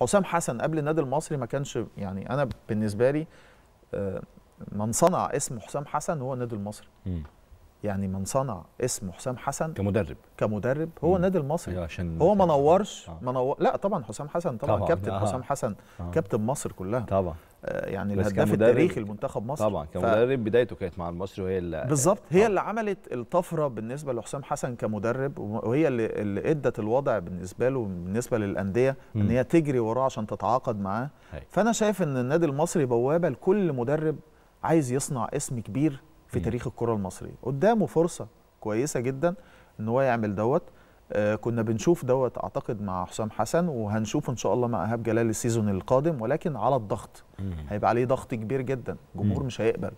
حسام حسن قبل النادي المصري ما كانش يعني انا بالنسبه لي آه، من صنع اسم حسام حسن هو النادي المصري م. يعني من صنع اسم حسام حسن كمدرب كمدرب هو النادي المصري أيوة، عشان هو ما نورش آه. منو... لا طبعا حسام حسن طبعا, طبعا. كابتن آه. حسام حسن آه. كابتن مصر كلها طبعا آه، يعني الهداف التاريخي لمنتخب مصر طبعا كمدرب ف... بدايته كانت مع المصري وهي اللي بالظبط هي طبعا. آه. اللي عملت الطفره بالنسبه لحسام حسن كمدرب وهي اللي, اللي ادت الوضع بالنسبه له بالنسبه للانديه م. ان هي تجري وراه عشان تتعاقد معاه هي. فانا شايف ان النادي المصري بوابه لكل مدرب عايز يصنع اسم كبير في م. تاريخ الكره المصريه قدامه فرصه كويسه جدا ان هو يعمل دوت آه، كنا بنشوف دوت اعتقد مع حسام حسن وهنشوف ان شاء الله مع ايهاب جلال السيزون القادم ولكن على الضغط هيبقى عليه ضغط كبير جدا جمهور مش هيقبل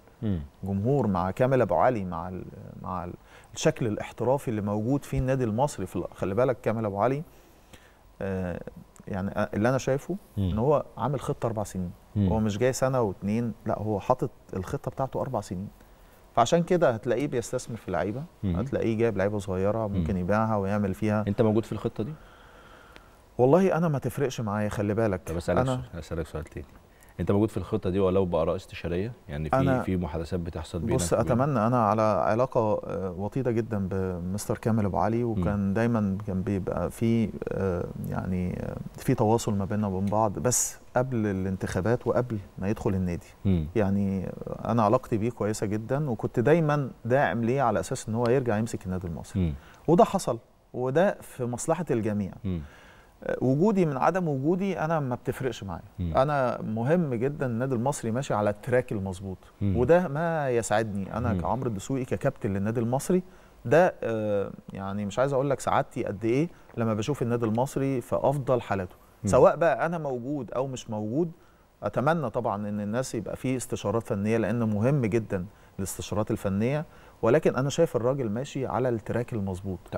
جمهور مع كامل ابو علي مع الـ مع الـ الشكل الاحترافي اللي موجود في النادي المصري في خلي بالك كامل ابو علي آه، يعني آه، اللي انا شايفه ان هو عامل خطه اربع سنين هو مش جاي سنه واتنين لا هو حاطط الخطه بتاعته اربع سنين فعشان كده هتلاقيه بيستثمر في لعيبه هتلاقيه جايب لعيبه صغيره ممكن مم. يبيعها ويعمل فيها انت موجود في الخطه دي والله انا ما تفرقش معايا خلي بالك طب اسالك انا هسالك سؤال تاني انت موجود في الخطه دي ولو باراء استشاريه يعني في في محادثات بتحصل بينك بص اتمنى انا على علاقه آه، وطيده جدا بمستر كامل ابو علي وكان م. دايما كان بيبقى في آه، يعني آه، في تواصل ما بيننا وبين بعض بس قبل الانتخابات وقبل ما يدخل النادي م. يعني انا علاقتي بيه كويسه جدا وكنت دايما داعم ليه على اساس ان هو يرجع يمسك النادي المصري م. وده حصل وده في مصلحه الجميع م. وجودي من عدم وجودي انا ما بتفرقش معايا انا مهم جدا النادي المصري ماشي على التراك المظبوط وده ما يسعدني انا كعمرو الدسوقي ككابتن للنادي المصري ده آه، يعني مش عايز اقول لك سعادتي قد ايه لما بشوف النادي المصري في افضل حالاته سواء بقى انا موجود او مش موجود اتمنى طبعا ان الناس يبقى فيه استشارات فنيه لان مهم جدا الاستشارات الفنيه ولكن انا شايف الراجل ماشي على التراك المظبوط